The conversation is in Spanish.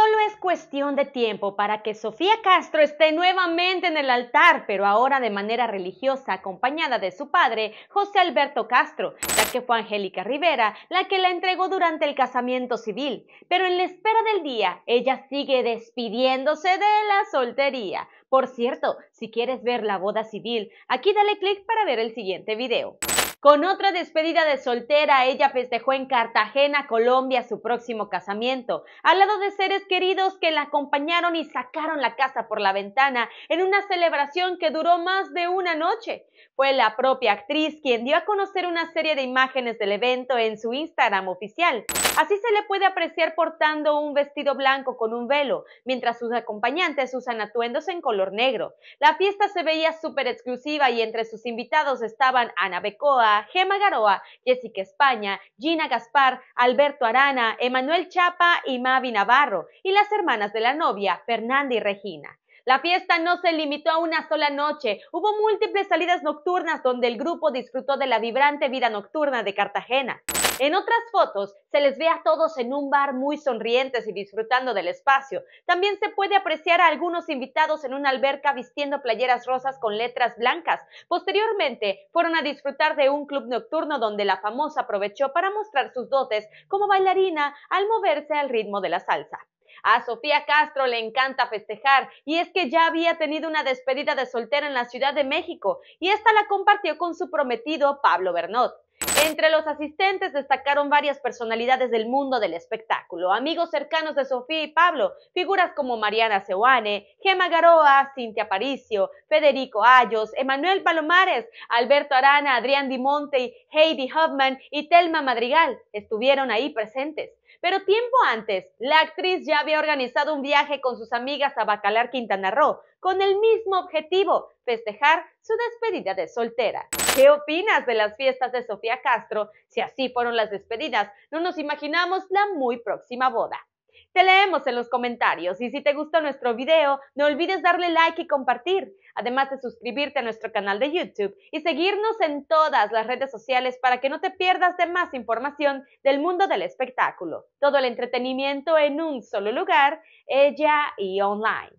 Solo es cuestión de tiempo para que Sofía Castro esté nuevamente en el altar, pero ahora de manera religiosa, acompañada de su padre, José Alberto Castro, ya que fue Angélica Rivera la que la entregó durante el casamiento civil. Pero en la espera del día, ella sigue despidiéndose de la soltería. Por cierto, si quieres ver la boda civil, aquí dale clic para ver el siguiente video. Con otra despedida de soltera, ella festejó en Cartagena, Colombia, su próximo casamiento, al lado de seres queridos que la acompañaron y sacaron la casa por la ventana en una celebración que duró más de una noche. Fue la propia actriz quien dio a conocer una serie de imágenes del evento en su Instagram oficial. Así se le puede apreciar portando un vestido blanco con un velo, mientras sus acompañantes usan atuendos en color negro. La fiesta se veía súper exclusiva y entre sus invitados estaban Ana Becoa, Gema Garoa, Jessica España, Gina Gaspar, Alberto Arana, Emanuel Chapa y Mavi Navarro, y las hermanas de la novia, Fernanda y Regina. La fiesta no se limitó a una sola noche. Hubo múltiples salidas nocturnas donde el grupo disfrutó de la vibrante vida nocturna de Cartagena. En otras fotos se les ve a todos en un bar muy sonrientes y disfrutando del espacio. También se puede apreciar a algunos invitados en una alberca vistiendo playeras rosas con letras blancas. Posteriormente fueron a disfrutar de un club nocturno donde la famosa aprovechó para mostrar sus dotes como bailarina al moverse al ritmo de la salsa. A Sofía Castro le encanta festejar y es que ya había tenido una despedida de soltera en la Ciudad de México y esta la compartió con su prometido Pablo Bernot. Entre los asistentes destacaron varias personalidades del mundo del espectáculo, amigos cercanos de Sofía y Pablo, figuras como Mariana Sewane, Gemma Garoa, Cintia Paricio, Federico Ayos, Emanuel Palomares, Alberto Arana, Adrián Di Monte, Heidi Hoffman y Telma Madrigal estuvieron ahí presentes. Pero tiempo antes, la actriz ya había organizado un viaje con sus amigas a Bacalar, Quintana Roo, con el mismo objetivo, festejar su despedida de soltera. ¿Qué opinas de las fiestas de Sofía Castro? Si así fueron las despedidas, no nos imaginamos la muy próxima boda. Te leemos en los comentarios y si te gustó nuestro video, no olvides darle like y compartir, además de suscribirte a nuestro canal de YouTube y seguirnos en todas las redes sociales para que no te pierdas de más información del mundo del espectáculo. Todo el entretenimiento en un solo lugar, ella y online.